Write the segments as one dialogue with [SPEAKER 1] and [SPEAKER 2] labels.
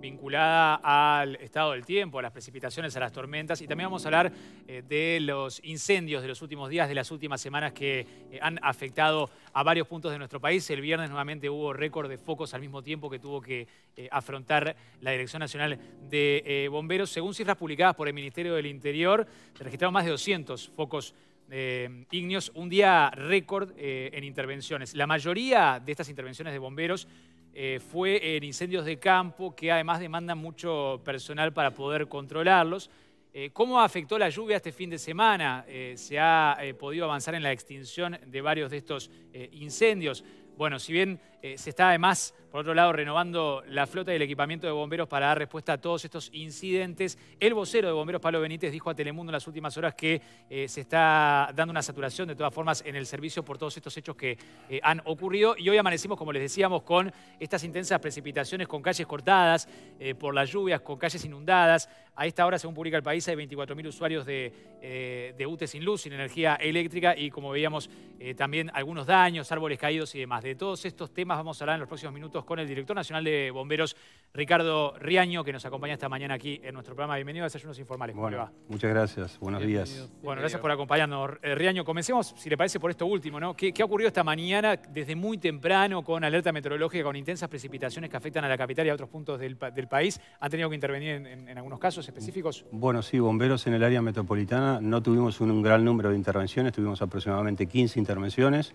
[SPEAKER 1] vinculada al estado del tiempo, a las precipitaciones, a las tormentas y también vamos a hablar eh, de los incendios de los últimos días, de las últimas semanas que eh, han afectado a varios puntos de nuestro país. El viernes nuevamente hubo récord de focos al mismo tiempo que tuvo que eh, afrontar la Dirección Nacional de Bomberos. Según cifras publicadas por el Ministerio del Interior, se registraron más de 200 focos eh, Ignios, un día récord en intervenciones. La mayoría de estas intervenciones de bomberos eh, fue en incendios de campo, que además demandan mucho personal para poder controlarlos. Eh, ¿Cómo afectó la lluvia este fin de semana? Eh, ¿Se ha podido avanzar en la extinción de varios de estos incendios? Bueno, si bien eh, se está además, por otro lado, renovando la flota y el equipamiento de bomberos para dar respuesta a todos estos incidentes. El vocero de bomberos, Pablo Benítez, dijo a Telemundo en las últimas horas que eh, se está dando una saturación, de todas formas, en el servicio por todos estos hechos que eh, han ocurrido. Y hoy amanecimos, como les decíamos, con estas intensas precipitaciones, con calles cortadas por las lluvias, con calles inundadas. A esta hora, según publica el país, hay 24.000 usuarios de, de UTE sin luz, sin energía eléctrica y, como veíamos, también algunos daños, árboles caídos y demás. De todos estos Vamos a hablar en los próximos minutos con el director nacional de bomberos, Ricardo Riaño, que nos acompaña esta mañana aquí en nuestro programa. Bienvenido a Desayunos Informales. ¿Cómo va?
[SPEAKER 2] Muchas gracias. Buenos días.
[SPEAKER 1] Bueno, gracias por acompañarnos. Eh, Riaño, comencemos, si le parece, por esto último. ¿no? ¿Qué, ha ocurrido esta mañana desde muy temprano con alerta meteorológica, con intensas precipitaciones que afectan a la capital y a otros puntos del, país? ¿Han tenido que intervenir en, algunos casos específicos?
[SPEAKER 2] Bueno, sí, bomberos en el área metropolitana no tuvimos un gran número de intervenciones, tuvimos aproximadamente 15 intervenciones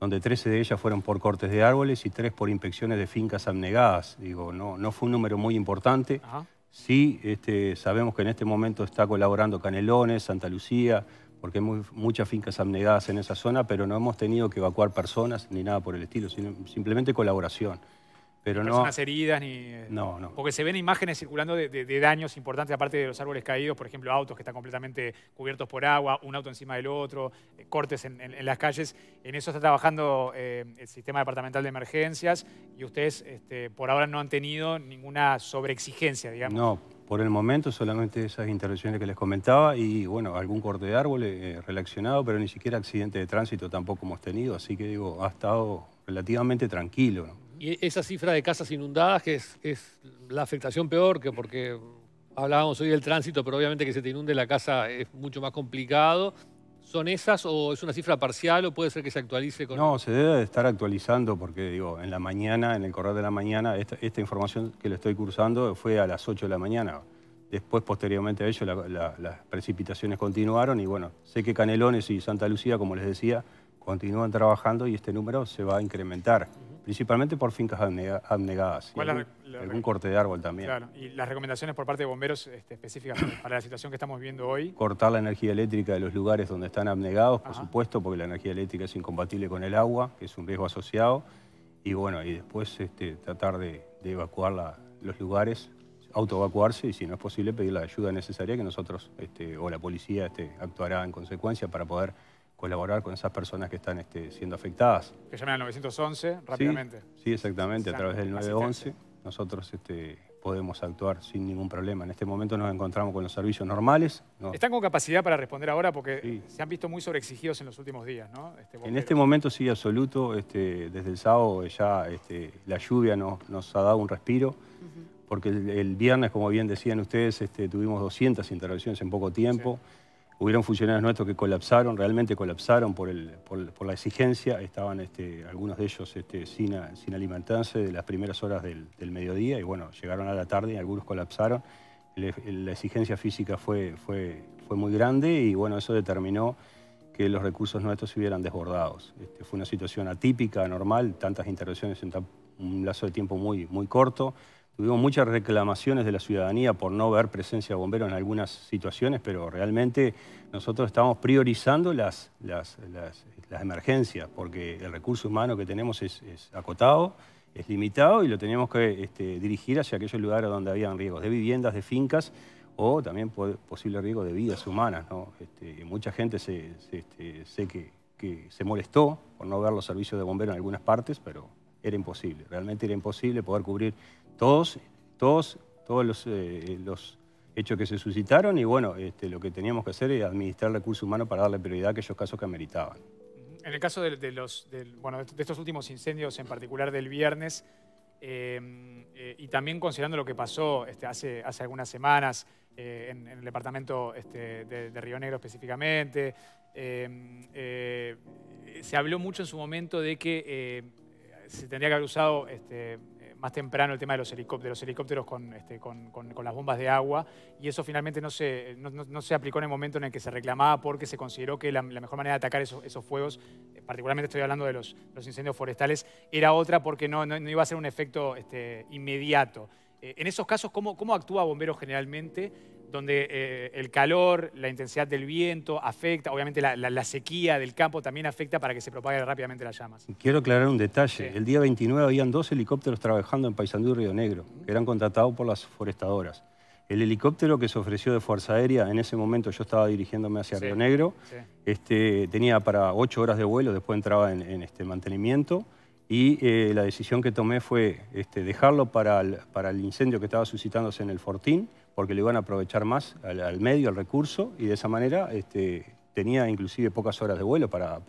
[SPEAKER 2] donde 13 de ellas fueron por cortes de árboles y 3 por inspecciones de fincas abnegadas. Digo, no, fue un número muy importante. Sí, este, sabemos que en este momento está colaborando Canelones, Santa Lucía, porque hay muchas fincas abnegadas en esa zona, pero no hemos tenido que evacuar personas ni nada por el estilo, sino simplemente colaboración. Pero personas
[SPEAKER 1] eh, no, heridas Porque se ven imágenes circulando de, daños importantes, aparte de los árboles caídos, por ejemplo, autos que están completamente cubiertos por agua, un auto encima del otro, eh, cortes en, las calles. En eso está trabajando eh, el sistema departamental de emergencias y ustedes este, por ahora no han tenido ninguna sobreexigencia, digamos.
[SPEAKER 2] No, por el momento solamente esas intervenciones que les comentaba y, bueno, algún corte de árbol relacionado, pero ni siquiera accidente de tránsito tampoco hemos tenido, así que digo, ha estado relativamente tranquilo,
[SPEAKER 3] y esa cifra de casas inundadas, que es, la afectación peor, que porque hablábamos hoy del tránsito, pero obviamente que se te inunde la casa es mucho más complicado. ¿Son esas o es una cifra parcial o puede ser que se actualice? Con...
[SPEAKER 2] No, se debe de estar actualizando porque, digo, en la mañana, en el correr de la mañana, esta, información que le estoy cursando fue a las 8 de la mañana. Después, posteriormente a ello, las precipitaciones continuaron y, bueno, sé que Canelones y Santa Lucía, como les decía, continúan trabajando y este número se va a incrementar. Principalmente por fincas abnegadas. y algún, corte de árbol también. Claro.
[SPEAKER 1] ¿Y las recomendaciones por parte de bomberos este, específicas para la situación que estamos viendo hoy?
[SPEAKER 2] Cortar la energía eléctrica de los lugares donde están abnegados, por supuesto, porque la energía eléctrica es incompatible con el agua, que es un riesgo asociado. Y bueno, y después este, tratar de, evacuar los lugares autoevacuarse y si no es posible pedir la ayuda necesaria que nosotros este, o la policía actuará en consecuencia para poder colaborar con esas personas que están este, siendo afectadas.
[SPEAKER 1] Que llamen al 911 rápidamente. Sí, exactamente, a través del 911
[SPEAKER 2] nosotros este, podemos actuar sin ningún problema. En este momento nos encontramos con los servicios normales.
[SPEAKER 1] ¿Están con capacidad para responder ahora? Porque se han visto muy sobreexigidos en los últimos días, este, en
[SPEAKER 2] este momento sí, absoluto. desde el sábado ya la lluvia nos ha dado un respiro. Porque el, viernes, como bien decían ustedes, tuvimos 200 intervenciones en poco tiempo. Hubieron funcionarios nuestros que colapsaron, realmente colapsaron por, la exigencia. Estaban este, algunos de ellos este, sin, alimentarse de las primeras horas del, mediodía y bueno, llegaron a la tarde y algunos colapsaron. la exigencia física fue, muy grande y bueno, eso determinó que los recursos nuestros se hubieran desbordados. Este, fue una situación atípica, anormal, tantas intervenciones en un lazo de tiempo muy, muy corto. Tuvimos muchas reclamaciones de la ciudadanía por no ver presencia de bomberos en algunas situaciones, pero realmente nosotros estamos priorizando las, las, emergencias, porque el recurso humano que tenemos es, acotado, es limitado y lo teníamos que este, dirigir hacia aquellos lugares donde habían riesgos de viviendas, de fincas o también posible riesgo de vidas humanas. Este, mucha gente este, sé que se molestó por no ver los servicios de bomberos en algunas partes, pero era imposible, realmente era imposible poder cubrir todos, todos, todos eh, los, hechos que se suscitaron y bueno, este, lo que teníamos que hacer es administrar recursos humanos para darle prioridad a aquellos casos que ameritaban.
[SPEAKER 1] En el caso de, los, estos últimos incendios, en particular del viernes, em, eh, y también considerando lo que pasó este, hace, hace algunas semanas eh, en, el departamento este, de, Río Negro específicamente, em, se habló mucho en su momento de que se tendría que haber usado más temprano el tema de los helicópteros, helicópteros con, las bombas de agua, y eso finalmente no se, no, se aplicó en el momento en el que se reclamaba porque se consideró que la, mejor manera de atacar esos, fuegos, eh, particularmente estoy hablando de los, incendios forestales, era otra porque no, iba a ser un efecto este, inmediato. Eh, en esos casos, ¿cómo, ¿cómo actúa bomberos generalmente? donde eh, el calor, la intensidad del viento afecta, obviamente la, sequía del campo también afecta para que se propague rápidamente las
[SPEAKER 2] llamas. Quiero aclarar un detalle. El día 29 habían dos helicópteros trabajando en Paisandú y Río Negro, que eran contratados por las forestadoras. El helicóptero que se ofreció de Fuerza Aérea, en ese momento yo estaba dirigiéndome hacia Río Negro, este, tenía para ocho horas de vuelo, después entraba en, este mantenimiento y eh, la decisión que tomé fue este, dejarlo para para el incendio que estaba suscitándose en el Fortín porque le iban a aprovechar más al, medio, al recurso, y de esa manera este, tenía inclusive pocas horas de vuelo para,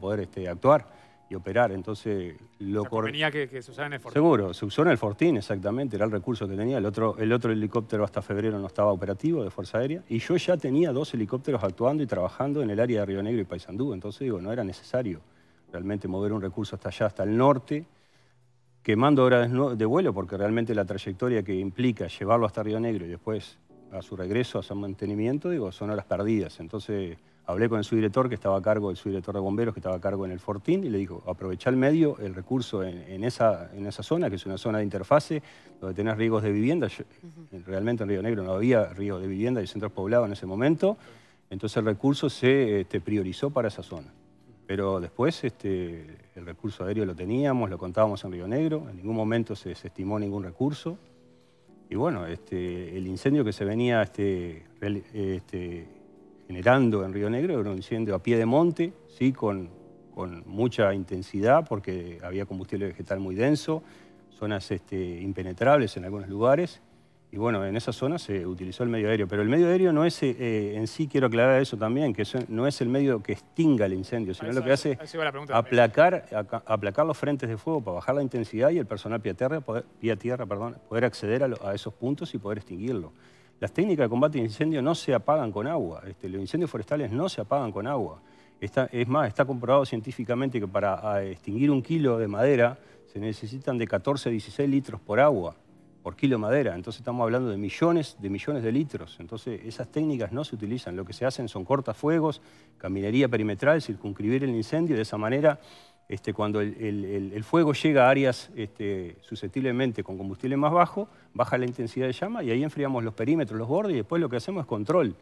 [SPEAKER 2] poder este, actuar y operar. Entonces, lo o
[SPEAKER 1] que, que, se en el Fortín. Seguro,
[SPEAKER 2] se usó en el Fortín, exactamente, era el recurso que tenía. El otro, el otro helicóptero hasta febrero no estaba operativo de Fuerza Aérea. Y yo ya tenía dos helicópteros actuando y trabajando en el área de Río Negro y Paysandú. Entonces, digo, no era necesario realmente mover un recurso hasta allá, hasta el norte, quemando horas de vuelo, porque realmente la trayectoria que implica llevarlo hasta Río Negro y después a su regreso, a su mantenimiento, digo, son horas perdidas. Entonces hablé con el subdirector que estaba a cargo, el subdirector de bomberos que estaba a cargo en el Fortín, y le dijo, aprovecha el medio, el recurso en, esa, en esa zona, que es una zona de interfase, donde tenés riegos de vivienda. Realmente en Río Negro no había riegos de vivienda y centros poblados en ese momento. Entonces el recurso se este, priorizó para esa zona. Pero después este, el recurso aéreo lo teníamos, lo contábamos en Río Negro, en ningún momento se desestimó ningún recurso. Y bueno, este, el incendio que se venía este, este, generando en Río Negro era un incendio a pie de monte, sí, con, con mucha intensidad porque había combustible vegetal muy denso, zonas impenetrables en algunos lugares y bueno, en esa zona se utilizó el medio aéreo, pero el medio aéreo no es, eh, en sí quiero aclarar eso también, que no es el medio que extinga el incendio, sino lo que hace eh. aplacar, aplacar los frentes de fuego para bajar la intensidad y el personal pie tierra, poder, tierra perdón, poder acceder a, esos puntos y poder extinguirlo. Las técnicas de combate de incendio no se apagan con agua, este, los incendios forestales no se apagan con agua. es más, está comprobado científicamente que para ah, extinguir un kilo de madera se necesitan de 14 a 16 litros por agua por kilo de madera. Entonces estamos hablando de millones de millones de litros. Entonces esas técnicas no se utilizan. Lo que se hacen son cortafuegos, caminería perimetral, circunscribir el incendio. De esa manera, este, cuando el, fuego llega a áreas este, susceptiblemente con combustible más bajo, baja la intensidad de llama y ahí enfriamos los perímetros, los bordes y después lo que hacemos es control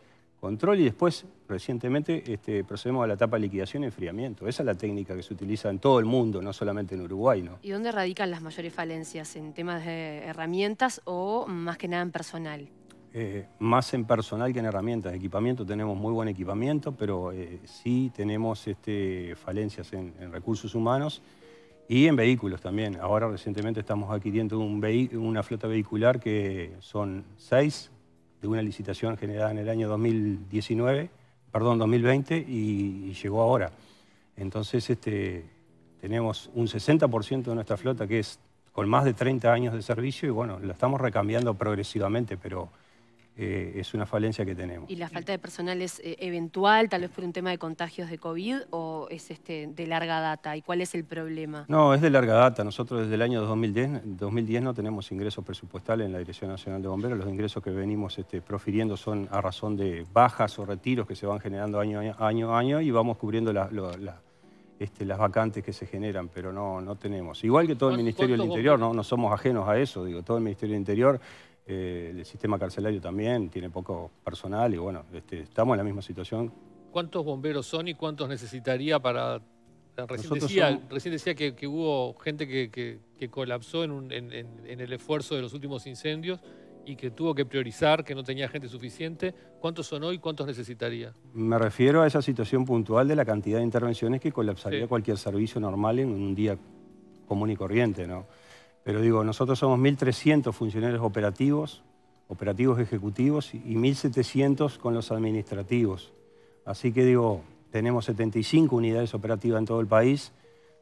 [SPEAKER 2] control y después, recientemente, este, procedemos a la etapa de liquidación y enfriamiento. Esa es la técnica que se utiliza en todo el mundo, no solamente en Uruguay.
[SPEAKER 4] ¿Y dónde radican las mayores falencias? ¿En temas de herramientas o más que nada en personal?
[SPEAKER 2] Eh, más en personal que en herramientas. En equipamiento tenemos muy buen equipamiento, pero eh, sí tenemos este, falencias en, recursos humanos y en vehículos también. Ahora recientemente estamos adquiriendo un una flota vehicular que son seis de una licitación generada en el año 2019, perdón, 2020, y, llegó ahora. Entonces este, tenemos un 60% de nuestra flota que es con más de 30 años de servicio y bueno, la estamos recambiando progresivamente, pero eh, es una falencia que tenemos.
[SPEAKER 4] ¿Y la falta de personal es eh, eventual, tal vez por un tema de contagios de COVID o es este, de larga data? ¿Y cuál es el problema?
[SPEAKER 2] No, es de larga data. Nosotros desde el año 2010, no tenemos ingresos presupuestales en la Dirección Nacional de Bomberos. Los ingresos que venimos este, profiriendo son a razón de bajas o retiros que se van generando año a año, año, y vamos cubriendo este, las vacantes que se generan, pero no, no tenemos. Igual que todo el Ministerio del Interior, no, no somos ajenos a eso, digo, todo el Ministerio del Interior eh, el sistema carcelario también tiene poco personal y bueno, este, estamos en la misma situación.
[SPEAKER 3] ¿Cuántos bomberos son y cuántos necesitaría para...? Recién decía, recién decía, que, hubo gente que, colapsó en, el esfuerzo de los últimos incendios y que tuvo que priorizar, que no tenía gente suficiente, ¿cuántos son hoy? y ¿Cuántos necesitaría?
[SPEAKER 2] Me refiero a esa situación puntual de la cantidad de intervenciones que colapsaría cualquier servicio normal en un día común y corriente, ¿no? Pero digo, nosotros somos 1.300 funcionarios operativos, operativos ejecutivos y 1.700 con los administrativos. Así que digo, tenemos 75 unidades operativas en todo el país,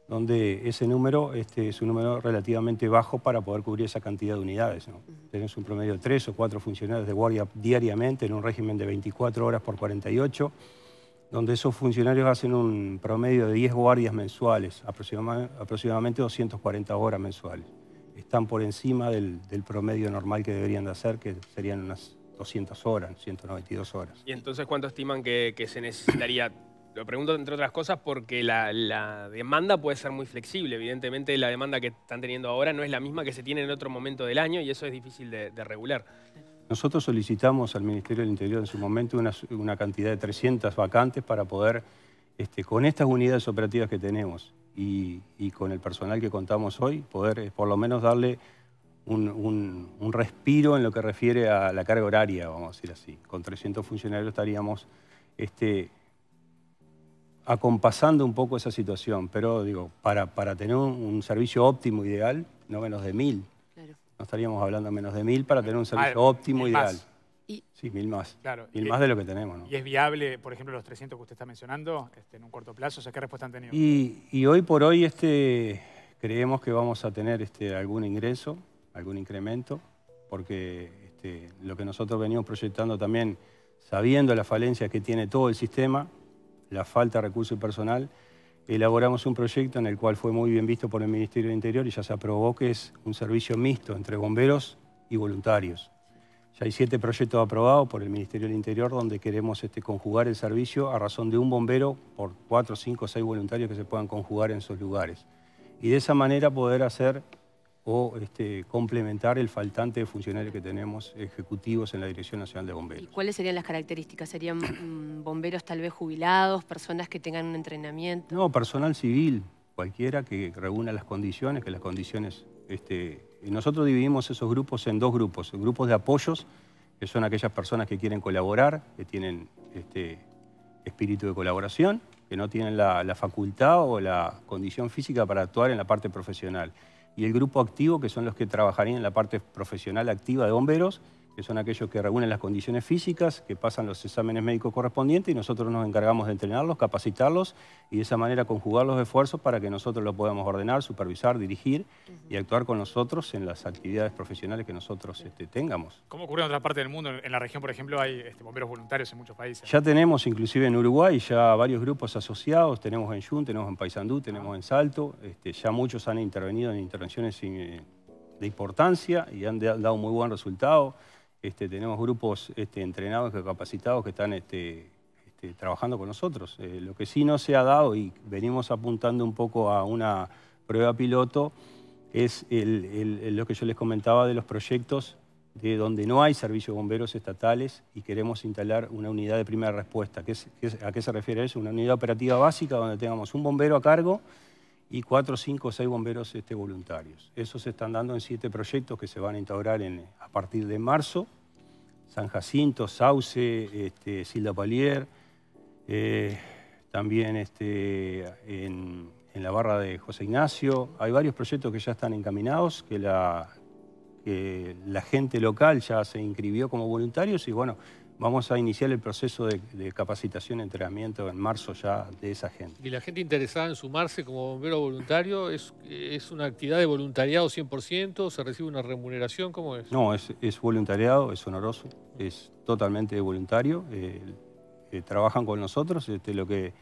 [SPEAKER 2] donde ese número este, es un número relativamente bajo para poder cubrir esa cantidad de unidades. Tenemos un promedio de 3 o 4 funcionarios de guardia diariamente en un régimen de 24 horas por 48, donde esos funcionarios hacen un promedio de 10 guardias mensuales, aproximadamente 240 horas mensuales están por encima del, promedio normal que deberían de hacer, que serían unas 200 horas, 192 horas.
[SPEAKER 5] ¿Y entonces cuánto estiman que, se necesitaría? Lo pregunto entre otras cosas porque la, demanda puede ser muy flexible. Evidentemente la demanda que están teniendo ahora no es la misma que se tiene en otro momento del año y eso es difícil
[SPEAKER 2] de, regular. Nosotros solicitamos al Ministerio del Interior en su momento una, cantidad de 300 vacantes para poder, este, con estas unidades operativas que tenemos, y, con el personal que contamos hoy, poder eh, por lo menos darle un, respiro en lo que refiere a la carga horaria, vamos a decir así. Con 300 funcionarios estaríamos este, acompasando un poco esa situación, pero digo, para, para tener un, servicio óptimo ideal, no menos de mil. No estaríamos hablando menos de mil para tener un ah, servicio óptimo ideal sí, mil más. mil más de lo que tenemos.
[SPEAKER 1] ¿Y es viable, por ejemplo, los 300 que usted está mencionando este, en un corto plazo? O ¿Qué respuesta han tenido?
[SPEAKER 2] Y, hoy por hoy este, creemos que vamos a tener este, algún ingreso, algún incremento, porque lo que nosotros venimos proyectando también, sabiendo la falencia que tiene todo el sistema, la falta de recursos y personal, elaboramos un proyecto en el cual fue muy bien visto por el Ministerio del Interior y ya se aprobó que es un servicio mixto entre bomberos y voluntarios ya hay siete proyectos aprobados por el Ministerio del Interior donde queremos este, conjugar el servicio a razón de un bombero por cuatro, cinco, seis voluntarios que se puedan conjugar en esos lugares. Y de esa manera poder hacer o este, complementar el faltante de funcionarios que tenemos ejecutivos en la Dirección Nacional de Bomberos. ¿Y
[SPEAKER 4] cuáles serían las características? ¿Serían mm, bomberos tal vez jubilados, personas que tengan un entrenamiento?
[SPEAKER 2] No, personal civil, cualquiera que reúna las condiciones, que las condiciones este, nosotros dividimos esos grupos en dos grupos, grupos de apoyos, que son aquellas personas que quieren colaborar, que tienen este espíritu de colaboración, que no tienen la, la facultad o la condición física para actuar en la parte profesional. Y el grupo activo, que son los que trabajarían en la parte profesional activa de bomberos, que son aquellos que reúnen las condiciones físicas, que pasan los exámenes médicos correspondientes y nosotros nos encargamos de entrenarlos, capacitarlos y de esa manera conjugar los esfuerzos para que nosotros los podamos ordenar, supervisar, dirigir y actuar con nosotros en las actividades profesionales que nosotros este, tengamos.
[SPEAKER 1] ¿Cómo ocurre en otra parte del mundo? En la región, por ejemplo, hay este, bomberos voluntarios en muchos países. Ya
[SPEAKER 2] tenemos, inclusive en Uruguay, ya varios grupos asociados. Tenemos en Yun, tenemos en Paysandú, tenemos ah. en Salto. Este, ya muchos han intervenido en intervenciones eh, de importancia y han dado muy buen resultado. Este, tenemos grupos este, entrenados, capacitados que están este, este, trabajando con nosotros. Eh, lo que sí no se ha dado y venimos apuntando un poco a una prueba piloto es lo que yo les comentaba de los proyectos de donde no hay servicios bomberos estatales y queremos instalar una unidad de primera respuesta. ¿A qué se refiere eso? Una unidad operativa básica donde tengamos un bombero a cargo y 4, 5, 6 bomberos este, voluntarios. Esos se están dando en siete proyectos que se van a instaurar en, a partir de marzo. San Jacinto, Sauce, este, Silda Palier, eh, también este, en, la barra de José Ignacio. Hay varios proyectos que ya están encaminados, que la, la gente local ya se inscribió como voluntarios y bueno, Vamos a iniciar el proceso de, capacitación, entrenamiento en marzo ya de esa gente.
[SPEAKER 3] ¿Y la gente interesada en sumarse como bombero voluntario es, es una actividad de voluntariado 100%? ¿Se recibe una remuneración? ¿Cómo es? No, es,
[SPEAKER 2] voluntariado, es honoroso, es totalmente voluntario. Eh, eh, trabajan con nosotros, este, lo que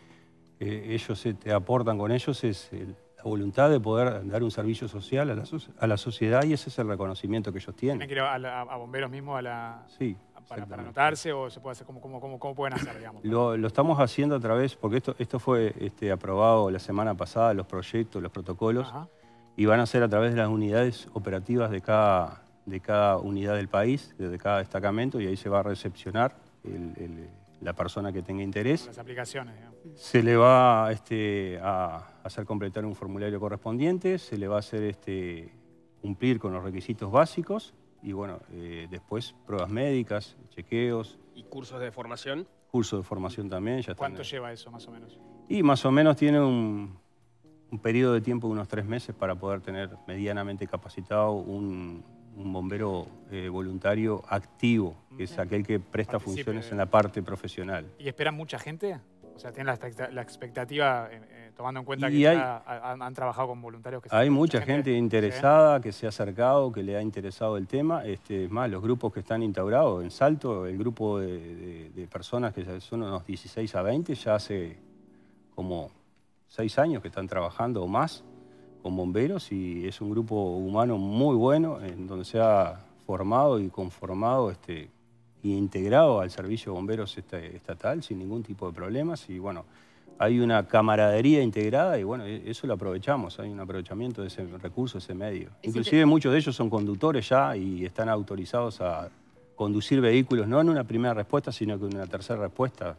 [SPEAKER 2] eh, ellos te este, aportan con ellos es la voluntad de poder dar un servicio social a la, sociedad y ese es el reconocimiento que ellos tienen.
[SPEAKER 1] Tienen que a, a bomberos mismos a la...
[SPEAKER 2] Sí, para,
[SPEAKER 1] anotarse o se puede hacer? como, pueden hacer,
[SPEAKER 2] Lo, estamos haciendo a través, porque esto, esto fue este, aprobado la semana pasada, los proyectos, los protocolos, y van a ser a través de las unidades operativas de cada, de cada unidad del país, de cada destacamento, y ahí se va a recepcionar la persona que tenga interés. Las aplicaciones, Se le va este, a hacer completar un formulario correspondiente, se le va a hacer este, cumplir con los requisitos básicos y bueno, eh, después pruebas médicas, chequeos. ¿Y cursos de formación? Cursos de formación también. Ya ¿Cuánto lleva eso más o menos? Y más o menos tiene un, periodo de tiempo de unos tres meses para poder tener medianamente capacitado un, bombero eh, voluntario activo, que es aquel que presta funciones en la parte profesional.
[SPEAKER 1] ¿Y esperan mucha gente? O sea, ¿tienen la, expectativa en cuenta que hay, han, trabajado
[SPEAKER 2] con voluntarios que Hay mucha, gente, interesada, que se ha acercado, que le ha interesado el tema. Este, es más, los grupos que están instaurados en Salto, el grupo de, personas que son unos 16 a 20, ya hace como 6 años que están trabajando o más con bomberos y es un grupo humano muy bueno en donde se ha formado y conformado este, y integrado al servicio de bomberos este, estatal sin ningún tipo de problemas y bueno, hay una camaradería integrada y bueno, e, eso lo aprovechamos, hay un aprovechamiento de ese recurso, ese medio. Inclusive muchos de ellos son conductores ya y están autorizados a conducir vehículos, no en una primera respuesta, sino que en una tercera respuesta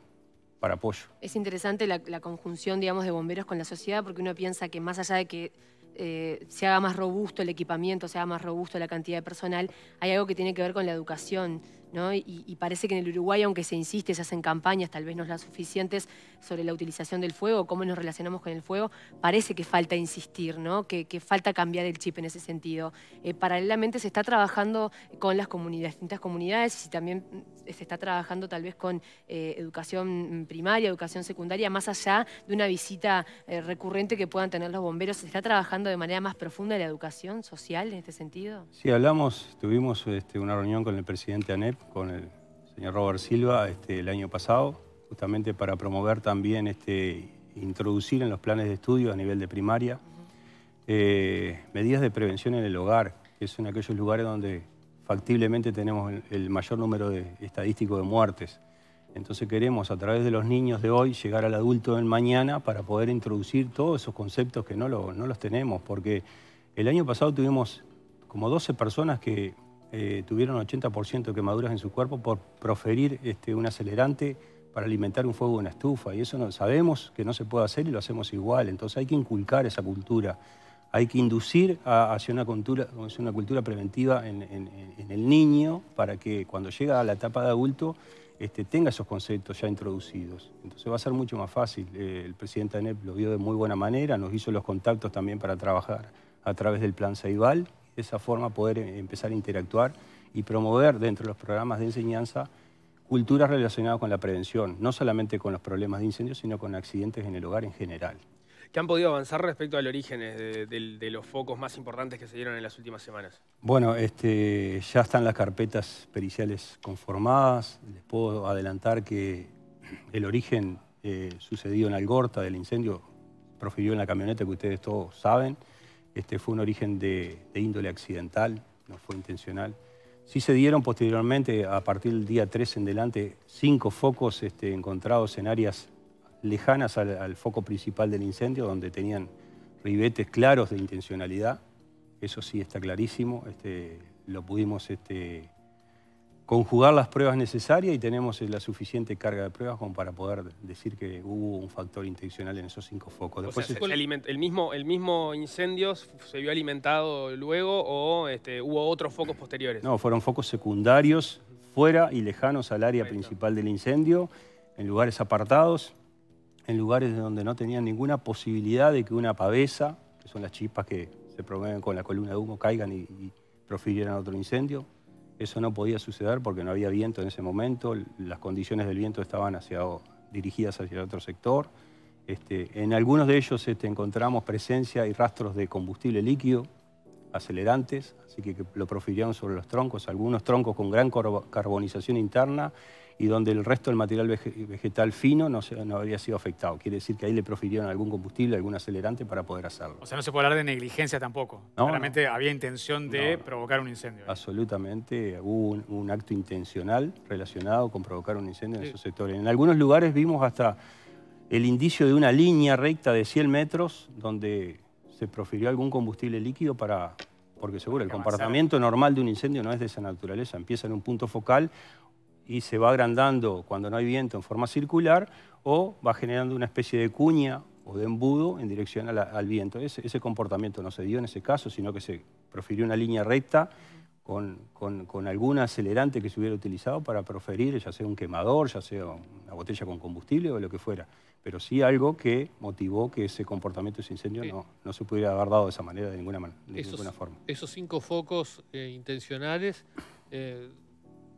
[SPEAKER 2] para apoyo.
[SPEAKER 4] Es interesante la, conjunción, digamos, de bomberos con la sociedad porque uno piensa que más allá de que eh, se haga más robusto el equipamiento, se haga más robusto la cantidad de personal, hay algo que tiene que ver con la educación, ¿no? Y, parece que en el Uruguay, aunque se insiste, se hacen campañas, tal vez no las suficientes, sobre la utilización del fuego, cómo nos relacionamos con el fuego, parece que falta insistir, ¿no? Que, falta cambiar el chip en ese sentido. Eh, paralelamente se está trabajando con las comunidades, distintas comunidades, y también se está trabajando tal vez con eh, educación primaria, educación secundaria, más allá de una visita eh, recurrente que puedan tener los bomberos? ¿Se está trabajando de manera más profunda la educación social en este sentido?
[SPEAKER 2] Sí, hablamos, tuvimos este, una reunión con el presidente ANEP, con el señor Robert Silva, este, el año pasado, justamente para promover también, este, introducir en los planes de estudio a nivel de primaria. Eh, medidas de prevención en el hogar, que son aquellos lugares donde factiblemente tenemos el, mayor número de estadístico de muertes. Entonces queremos a través de los niños de hoy llegar al adulto del mañana para poder introducir todos esos conceptos que no, los tenemos, porque el año pasado tuvimos como 12 personas que eh, tuvieron 80% de quemaduras en su cuerpo por proferir este, un acelerante para alimentar un fuego de una estufa, y eso no, sabemos que no se puede hacer y lo hacemos igual, entonces hay que inculcar esa cultura hay que inducir hacia, una cultura, una cultura preventiva en, el niño para que cuando llega a la etapa de adulto este, tenga esos conceptos ya introducidos. Entonces va a ser mucho más fácil. Eh, el presidente ANEP lo vio de muy buena manera, nos hizo los contactos también para trabajar a través del plan Ceibal, de esa forma poder eh, empezar a interactuar y promover dentro de los programas de enseñanza culturas relacionadas con la prevención, no solamente con los problemas de incendios, sino con accidentes en el hogar en general.
[SPEAKER 5] ¿Qué han podido avanzar respecto al origen de, de, los focos más importantes que se dieron en las últimas semanas?
[SPEAKER 2] Bueno, este, ya están las carpetas periciales conformadas. Les puedo adelantar que el origen eh, sucedido en Algorta del incendio profirió en la camioneta que ustedes todos saben. Este, fue un origen de, índole accidental, no fue intencional. Sí se dieron posteriormente, a partir del día 3 en delante, cinco focos este, encontrados en áreas lejanas al, foco principal del incendio, donde tenían ribetes claros de intencionalidad. Eso sí está clarísimo. Este, lo pudimos este, conjugar las pruebas necesarias y tenemos la suficiente carga de pruebas como para poder decir que hubo un factor intencional en esos cinco focos. Después
[SPEAKER 5] el, mismo, incendio se vio alimentado luego o este, hubo otros focos posteriores?
[SPEAKER 2] No, fueron focos secundarios, fuera y lejanos al área principal del incendio, en lugares apartados en lugares donde no tenían ninguna posibilidad de que una pavesa, que son las chispas que se promueven con la columna de humo, caigan y, profirieran otro incendio. Eso no podía suceder porque no había viento en ese momento, las condiciones del viento estaban hacia, dirigidas hacia el otro sector. Este, en algunos de ellos este, encontramos presencia y rastros de combustible líquido, acelerantes, así que, lo profirieron sobre los troncos, algunos troncos con gran carbonización interna y donde el resto del material vegetal fino no, se, habría sido afectado. Quiere decir que ahí le profirieron algún combustible, algún acelerante para poder hacerlo. O
[SPEAKER 1] sea, no se puede hablar de negligencia tampoco. No, había intención de provocar un incendio.
[SPEAKER 2] Absolutamente, hubo un, acto intencional relacionado con provocar un incendio en esos sectores. En algunos lugares vimos hasta el indicio de una línea recta de 100 metros donde se profirió algún combustible líquido para... Porque seguro, el comportamiento normal de un incendio no es de esa naturaleza. Empieza en un punto focal, y se va agrandando cuando no hay viento en forma circular o va generando una especie de cuña o de embudo en dirección al viento. Ese, comportamiento no se dio en ese caso, sino que se profirió una línea recta con, algún acelerante que se hubiera utilizado para proferir, ya sea un quemador, ya sea una botella con combustible o lo que fuera. Pero sí algo que motivó que ese comportamiento, ese incendio, no, se pudiera haber dado de esa manera, de ninguna, manera de ninguna forma.
[SPEAKER 3] Esos cinco focos eh, intencionales... Eh,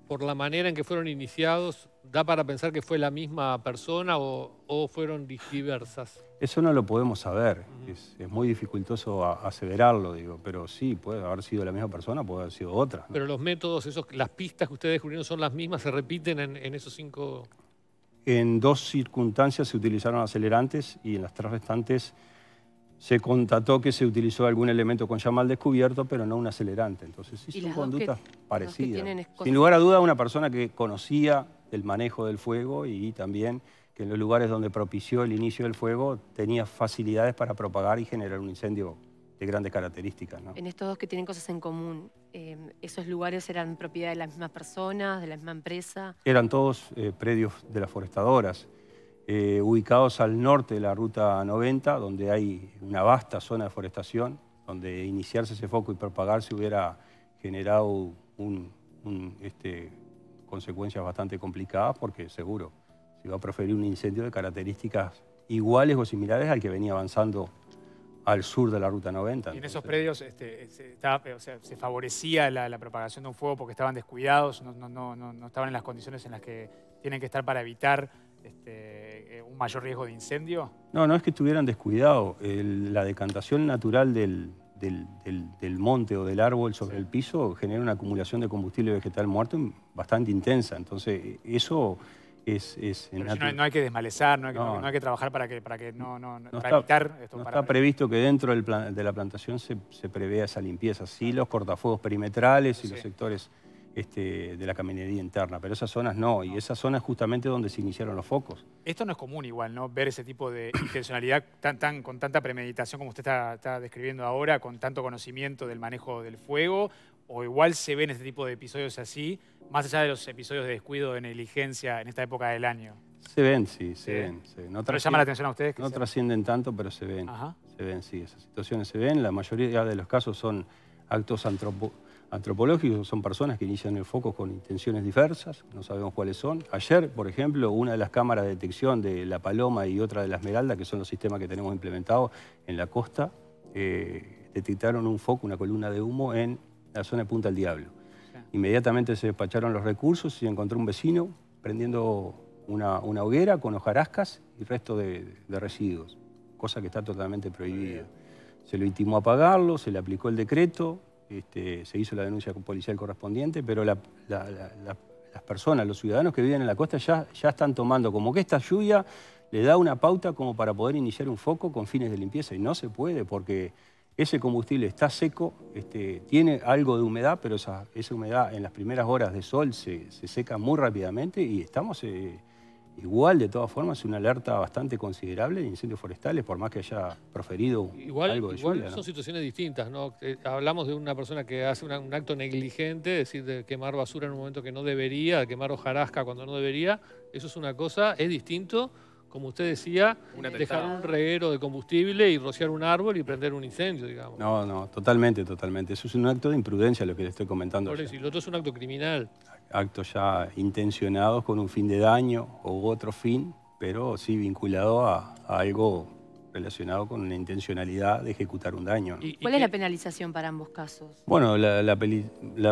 [SPEAKER 3] por la manera en que fueron iniciados, da para pensar que fue la misma persona o, fueron diversas?
[SPEAKER 2] Eso no lo podemos saber, es, muy dificultoso aseverarlo, digo, pero sí, puede haber sido la misma persona, puede haber sido otra.
[SPEAKER 3] Pero los métodos, esos, las pistas que ustedes descubrieron son las mismas, se repiten en, en esos cinco...
[SPEAKER 2] En dos circunstancias se utilizaron acelerantes y en las tres restantes se contató que se utilizó algún elemento con llama al descubierto, pero no un acelerante. Entonces, sí, son conductas parecidas. Sin lugar a duda, una persona que conocía el manejo del fuego y también que en los lugares donde propició el inicio del fuego tenía facilidades para propagar y generar un incendio de grandes características. En
[SPEAKER 4] estos dos que tienen cosas en común, eh, ¿esos lugares eran propiedad de las mismas personas, de la misma empresa?
[SPEAKER 2] Eran todos eh, predios de las forestadoras. Eh, ubicados al norte de la Ruta 90, donde hay una vasta zona de forestación, donde iniciarse ese foco y propagarse hubiera generado este, consecuencias bastante complicadas, porque seguro se iba a preferir un incendio de características iguales o similares al que venía avanzando al sur de la Ruta 90. Y en esos
[SPEAKER 1] predios este, se, favorecía la, propagación de un fuego porque estaban descuidados, no estaban en las condiciones en las que tienen que estar para evitar este, eh, un mayor riesgo de incendio?
[SPEAKER 2] No, no es que estuvieran descuidados. la decantación natural del, monte o del árbol sobre el piso genera una acumulación de combustible vegetal muerto bastante intensa. Entonces, eso es... no,
[SPEAKER 1] hay que desmalezar, no hay que, trabajar para que, para que no, evitar esto. No está
[SPEAKER 2] previsto que dentro de la plantación se, prevé prevea esa limpieza. Sí, los cortafuegos perimetrales y los sectores este, de la caminería interna, pero esas zonas no, y esas zonas justamente donde se iniciaron los focos.
[SPEAKER 1] Esto no es común igual, ¿no? Ver ese tipo de intencionalidad tan, con tanta premeditación como usted está, describiendo ahora, con tanto conocimiento del manejo del fuego, o igual se ven este tipo de episodios así, más allá de los episodios de descuido, de negligencia en esta época del año.
[SPEAKER 2] Se ven, sí, se, ven. No pero llama la atención a ustedes? Que no trascienden tanto, pero se ven. Se ven, sí, esas situaciones se ven. La mayoría de los casos son actos antropológicos antropológicos son personas que inician el foco con intenciones diversas, no sabemos cuáles son. Ayer, por ejemplo, una de las cámaras de detección de la Paloma y otra de la Esmeralda, que son los sistemas que tenemos implementados en la costa, eh, detectaron un foco, una columna de humo en la zona de Punta del Diablo. Inmediatamente se despacharon los recursos y encontró un vecino prendiendo una, hoguera con hojarascas y resto de, de, residuos, cosa que está totalmente prohibida. Se lo intimó a pagarlo, se le aplicó el decreto, este, se hizo la denuncia policial correspondiente, pero las personas, los ciudadanos que viven en la costa ya, ya están tomando como que esta lluvia le da una pauta como para poder iniciar un foco con fines de limpieza y no se puede porque ese combustible está seco, este, tiene algo de humedad, pero esa, humedad en las primeras horas de sol se, seca muy rápidamente y estamos... Eh, Igual, de todas formas, es una alerta bastante considerable de incendios forestales, por más que haya proferido algo de igual son
[SPEAKER 3] situaciones distintas, ¿no? Eh, hablamos de una persona que hace un acto negligente, es decir, de quemar basura en un momento que no debería, quemar hojarasca cuando no debería, eso es una cosa, es distinto como usted decía, dejar un reguero de combustible y rociar un árbol y prender un incendio, digamos.
[SPEAKER 2] No, no, totalmente, totalmente. Eso es un acto de imprudencia lo que le estoy comentando. Por y
[SPEAKER 3] lo otro es un acto criminal.
[SPEAKER 2] Actos ya intencionados con un fin de daño u otro fin, pero sí vinculado a, algo relacionado con la intencionalidad de ejecutar un daño.
[SPEAKER 4] ¿Y ¿Cuál es la penalización para ambos casos?
[SPEAKER 2] Bueno, la,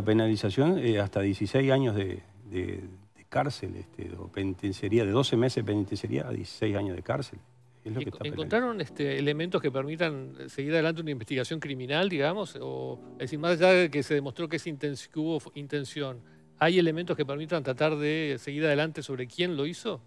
[SPEAKER 2] penalización eh, hasta 16 años de cárcel este, o penitenciaría, de 12 meses de penitenciaría a 16 años de cárcel.
[SPEAKER 3] ¿Encontraron este, elementos que permitan seguir adelante una investigación criminal, digamos? O, es decir, más allá de que se demostró que, hubo intención, ¿hay elementos que permitan tratar de seguir adelante sobre quién lo hizo?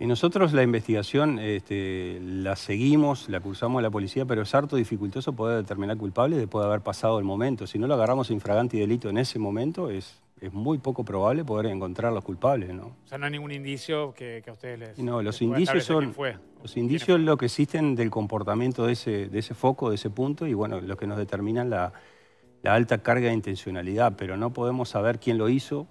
[SPEAKER 2] Y eh, nosotros la investigación este, la seguimos, la cursamos a la policía, pero es harto dificultoso poder determinar culpables después de haber pasado el momento. Si no lo agarramos infragante y delito en ese momento, es es muy poco probable poder encontrar los culpables, ¿no? O
[SPEAKER 1] sea, no hay ningún indicio que, a ustedes les... No, los indicios son...
[SPEAKER 2] los indicios lo que existen del comportamiento de ese, de ese foco, de ese punto, y bueno, los que nos determinan la, alta carga de intencionalidad, pero no podemos saber quién lo hizo,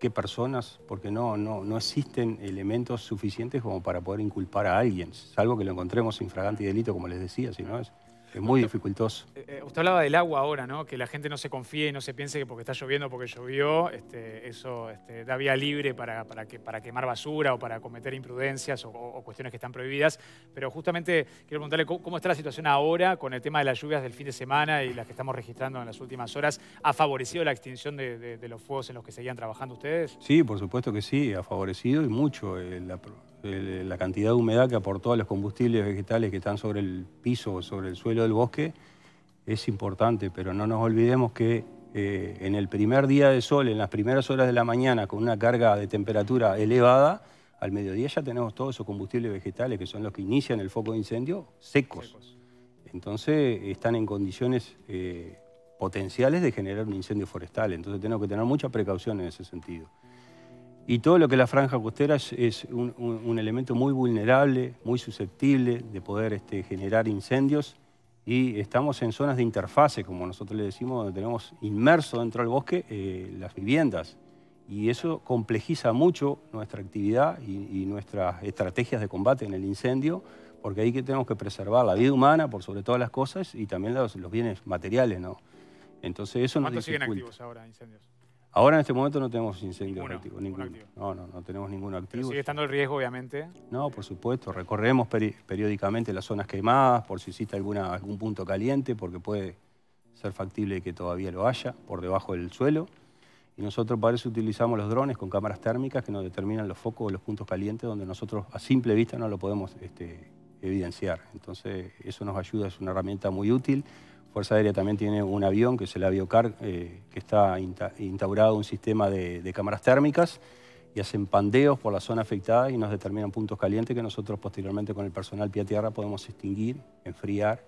[SPEAKER 2] qué personas, porque no, no, no existen elementos suficientes como para poder inculpar a alguien, salvo que lo encontremos infragante y delito, como les decía, si no es... Es muy dificultoso.
[SPEAKER 1] Eh, eh, usted hablaba del agua ahora, ¿no? Que la gente no se confíe y no se piense que porque está lloviendo, porque llovió, este, eso este, da vía libre para, para, quemar basura o para cometer imprudencias o, cuestiones que están prohibidas. Pero justamente quiero preguntarle cómo está la situación ahora con el tema de las lluvias del fin de semana y las que estamos registrando en las últimas horas. ¿Ha favorecido la extinción de, los fuegos en los que seguían trabajando ustedes?
[SPEAKER 2] Sí, por supuesto que sí, ha favorecido y mucho. Eh, la, la cantidad de humedad que aportó a los combustibles vegetales que están sobre el piso o sobre el suelo del bosque es importante, pero no nos olvidemos que eh, en el primer día de sol, en las primeras horas de la mañana, con una carga de temperatura elevada, al mediodía ya tenemos todos esos combustibles vegetales, que son los que inician el foco de incendio, secos. Entonces están en condiciones eh, potenciales de generar un incendio forestal. Entonces tenemos que tener mucha precaución en ese sentido. Y todo lo que es la franja costera es, un, elemento muy vulnerable, muy susceptible de poder este, generar incendios. Y estamos en zonas de interfase, como nosotros le decimos, donde tenemos inmerso dentro del bosque eh, las viviendas. Y eso complejiza mucho nuestra actividad y, nuestras estrategias de combate en el incendio, porque ahí que tenemos que preservar la vida humana por sobre todas las cosas y también los, bienes materiales. ¿no? Entonces eso ¿Cuántos siguen activos ahora incendios? Ahora en este momento no tenemos incendio No, no, no tenemos ningún activo. sigue
[SPEAKER 1] estando el riesgo, obviamente.
[SPEAKER 2] No, por supuesto. Recorremos periódicamente las zonas quemadas por si existe algún punto caliente, porque puede ser factible que todavía lo haya por debajo del suelo. Y nosotros para eso utilizamos los drones con cámaras térmicas que nos determinan los focos o los puntos calientes donde nosotros a simple vista no lo podemos este, evidenciar. Entonces eso nos ayuda, es una herramienta muy útil. Fuerza Aérea también tiene un avión, que es el Aviocar, eh, que está instaurado un sistema de, cámaras térmicas y hacen pandeos por la zona afectada y nos determinan puntos calientes que nosotros posteriormente con el personal pie-tierra podemos extinguir, enfriar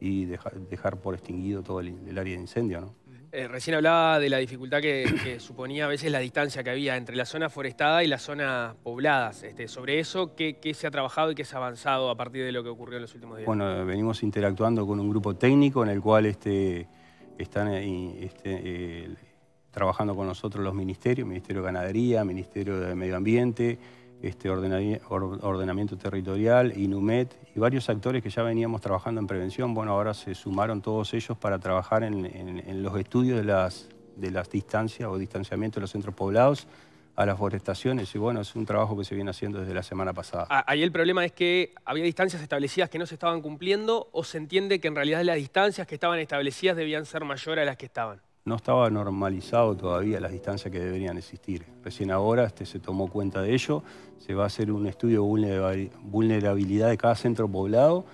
[SPEAKER 2] y dejar, por extinguido todo el, área de incendio. ¿no?
[SPEAKER 5] Eh, recién hablaba de la dificultad que, suponía a veces la distancia que había entre la zona forestada y las zonas pobladas. Este, sobre eso, ¿qué, se ha trabajado y qué se ha avanzado a partir de lo que ocurrió en los últimos
[SPEAKER 2] días? Bueno, venimos interactuando con un grupo técnico en el cual este, están eh, este, eh, trabajando con nosotros los ministerios, Ministerio de Ganadería, Ministerio de Medio Ambiente, este ordenamiento territorial, INUMET y varios actores que ya veníamos trabajando en prevención. Bueno, ahora se sumaron todos ellos para trabajar en, los estudios de las, de las distancias o distanciamiento de los centros poblados a las forestaciones y bueno, es un trabajo que se viene haciendo desde la semana pasada. Ah,
[SPEAKER 5] ahí el problema es que había distancias establecidas que no se estaban cumpliendo o se entiende que en realidad las distancias que estaban establecidas debían ser mayores a las que estaban
[SPEAKER 2] no estaba normalizado todavía las distancias que deberían existir. Recién ahora este, se tomó cuenta de ello, se va a hacer un estudio de vulnerabilidad de cada centro poblado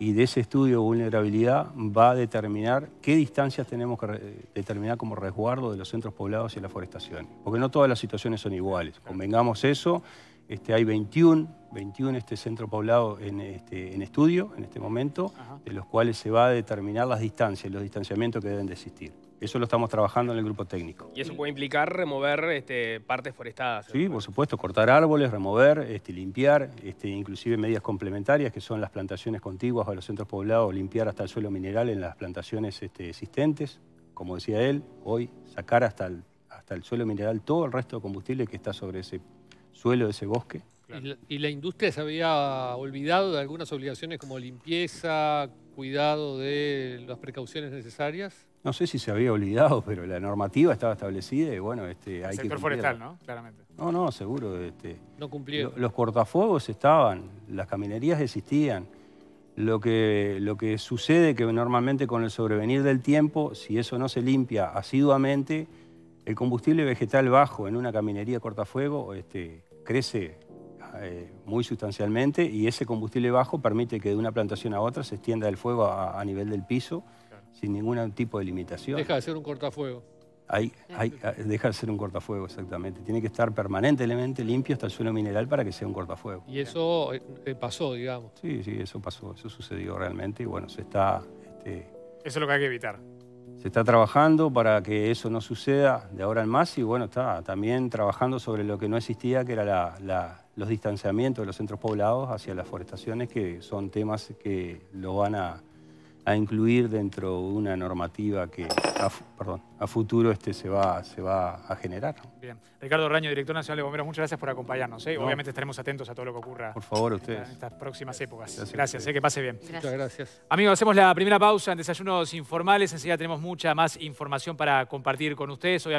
[SPEAKER 2] y de ese estudio de vulnerabilidad va a determinar qué distancias tenemos que determinar como resguardo de los centros poblados y la forestación. Porque no todas las situaciones son iguales, convengamos eso. Este, hay 21, 21 este centro poblado en, este, en estudio en este momento, de los cuales se va a determinar las distancias, los distanciamientos que deben existir. Eso lo estamos trabajando en el grupo técnico.
[SPEAKER 5] ¿Y eso puede implicar remover este, partes forestadas?
[SPEAKER 2] Sí, por supuesto, cortar árboles, remover, este, limpiar, este, inclusive medidas complementarias que son las plantaciones contiguas o los centros poblados, limpiar hasta el suelo mineral en las plantaciones este, existentes, como decía él, hoy sacar hasta el, hasta el suelo mineral todo el resto de combustible que está sobre ese suelo de ese bosque.
[SPEAKER 3] ¿Y la industria se había olvidado de algunas obligaciones como limpieza, cuidado de las precauciones necesarias?
[SPEAKER 2] no sé si se había olvidado, pero la normativa estaba establecida y bueno, este, hay El sector forestal, ¿no? Claramente. No, no, seguro. Este, no cumplió. Los cortafuegos estaban, las caminerías existían. Lo que, lo que sucede que normalmente con el sobrevenir del tiempo, si eso no se limpia asiduamente, el combustible vegetal bajo en una caminería cortafuego este, crece eh, muy sustancialmente y ese combustible bajo permite que de una plantación a otra se extienda el fuego a nivel del piso sin ningún tipo de limitación. Deja de ser un cortafuego. Hay, hay, ah, deja de ser un cortafuego, exactamente. Tiene que estar permanentemente limpio hasta el suelo mineral para que sea un cortafuego. Y eso eh, pasó, digamos. Sí, sí, eso pasó, eso sucedió realmente y bueno, se está... Este,
[SPEAKER 1] eso es lo que hay que evitar.
[SPEAKER 2] Se está trabajando para que eso no suceda de ahora en más y bueno, está también trabajando sobre lo que no existía, que era la, los distanciamientos de los centros poblados hacia las forestaciones, que son temas que lo van a a incluir dentro de una normativa que a, futuro este se va, se va a generar.
[SPEAKER 1] Bien. Ricardo Raño, director nacional de Bomberos, muchas gracias por acompañarnos. ¿eh? Obviamente estaremos atentos a todo lo que ocurra por favor, ustedes. En, estas próximas épocas. Gracias, ¿eh? que pase bien. Muchas gracias. Amigos, hacemos la primera pausa en Desayunos Informales. Enseguida tenemos mucha más información para compartir con ustedes.